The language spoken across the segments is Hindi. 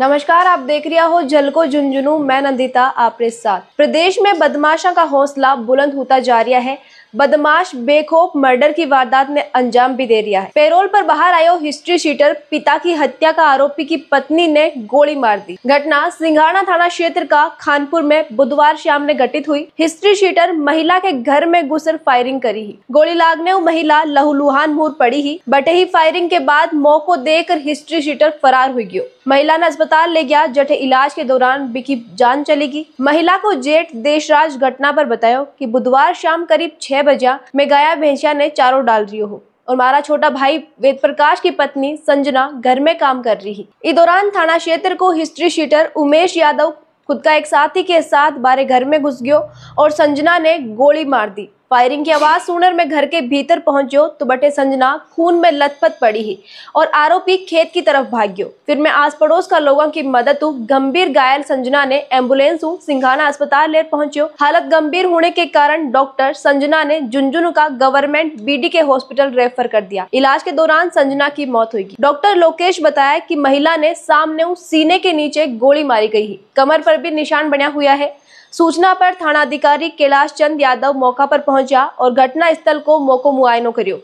नमस्कार आप देख रहा हो जल को झुंझुनू मैं नंदिता आपके साथ प्रदेश में बदमाशा का हौसला बुलंद होता जा रहा है बदमाश बेखोफ मर्डर की वारदात में अंजाम भी दे दिया है पेरोल पर बाहर आयो हिस्ट्री शीटर पिता की हत्या का आरोपी की पत्नी ने गोली मार दी घटना सिंघाना थाना क्षेत्र का खानपुर में बुधवार शाम ने घटित हुई हिस्ट्री शीटर महिला के घर में घुसर फायरिंग करी ही गोली लागने महिला लहूलुहान मुहर पड़ी ही बटे ही फायरिंग के बाद मौ को कर हिस्ट्री शीटर फरार हुई गयो महिला ने अस्पताल ले गया जटे इलाज के दौरान बिकी जान चली गई महिला को जेठ देशराज घटना पर बताया कि बुधवार शाम करीब छह छह बजा में गया भैंसिया ने चारों डाल रही हो और मारा छोटा भाई वेद प्रकाश की पत्नी संजना घर में काम कर रही इस दौरान थाना क्षेत्र को हिस्ट्री शीटर उमेश यादव खुद का एक साथी के साथ बारे घर में घुस गयो और संजना ने गोली मार दी फायरिंग की आवाज सुनर में घर के भीतर पहुंचो तो बटे संजना खून में लथपथ पड़ी ही और आरोपी खेत की तरफ भाग्यो फिर मैं आस पड़ोस का लोगों की मदद हूँ गंभीर घायल संजना ने एम्बुलेंस हूँ सिंघाना अस्पताल ले पहुंचो हालत गंभीर होने के कारण डॉक्टर संजना ने झुंझुनू का government B K hospital refer कर दिया इलाज के दौरान संजना की मौत होगी डॉक्टर लोकेश बताया की महिला ने सामने उस सीने के नीचे गोली मारी गयी कमर पर भी निशान बना हुआ है सूचना पर थानाधिकारी कैलाश चंद यादव मौका पर पहुंच પહોંચ્યા ઓર ઘટના સ્થળ કો મોકો મુઆયનો કર્યો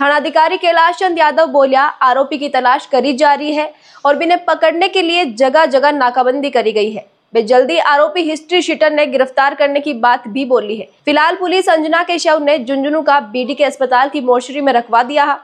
थानाधिकारी कैलाश चंद यादव बोलिया आरोपी की तलाश करी जा रही है और इन्हें पकड़ने के लिए जगह जगह नाकाबंदी करी गई है वे जल्दी आरोपी हिस्ट्री शीटर ने गिरफ्तार करने की बात भी बोली है फिलहाल पुलिस अंजना के शव ने झुंझुनू का बीडी के अस्पताल की मोर्चरी में रखवा दिया है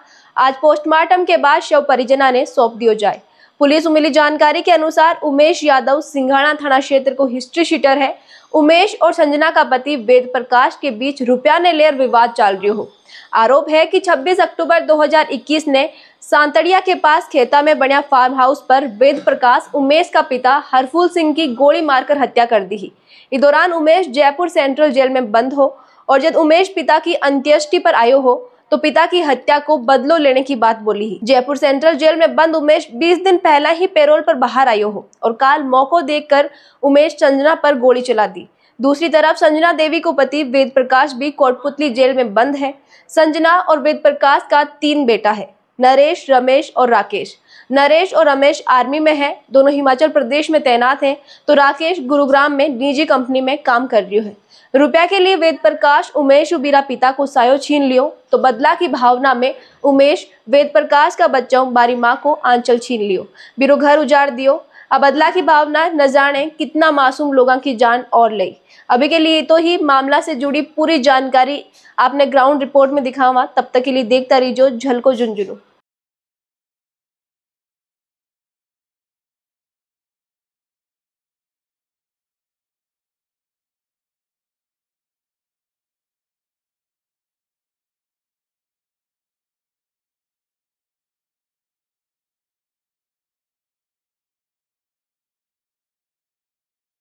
आज पोस्टमार्टम के बाद शव परिजना ने सौंप दिया जाए पुलिस मिली जानकारी के अनुसार उमेश यादव सिंघाणा थाना क्षेत्र को हिस्ट्री शीटर है उमेश और संजना का पति वेद प्रकाश के बीच रुपया ने लेर विवाद चल रही हो आरोप है कि 26 अक्टूबर 2021 ने सांतड़िया के पास खेता में बनिया फार्म हाउस पर वेद प्रकाश उमेश का पिता हरफूल सिंह की गोली मारकर हत्या कर दी इस दौरान उमेश जयपुर सेंट्रल जेल में बंद हो और जब उमेश पिता की अंत्येष्टि पर आयो हो तो पिता की हत्या को बदलो लेने की बात बोली जयपुर सेंट्रल जेल में बंद उमेश 20 दिन पहला ही पेरोल पर बाहर आयो हो और काल मौको देखकर उमेश संजना पर गोली चला दी दूसरी तरफ संजना देवी को पति वेद प्रकाश भी कोटपुतली जेल में बंद है संजना और वेद प्रकाश का तीन बेटा है नरेश रमेश और राकेश नरेश और रमेश आर्मी में है दोनों हिमाचल प्रदेश में तैनात हैं तो राकेश गुरुग्राम में निजी कंपनी में काम कर रही है रुपया के लिए वेद प्रकाश उमेश उबीरा पिता को सायो छीन लियो तो बदला की भावना में उमेश वेद प्रकाश का बच्चा बारी माँ को आंचल छीन लियो बिरो घर उजाड़ दियो अब अदला की भावना न जाने कितना मासूम लोगों की जान और ले अभी के लिए तो ही मामला से जुड़ी पूरी जानकारी आपने ग्राउंड रिपोर्ट में दिखावा तब तक के लिए देखता रहिए झल को झुंझुनू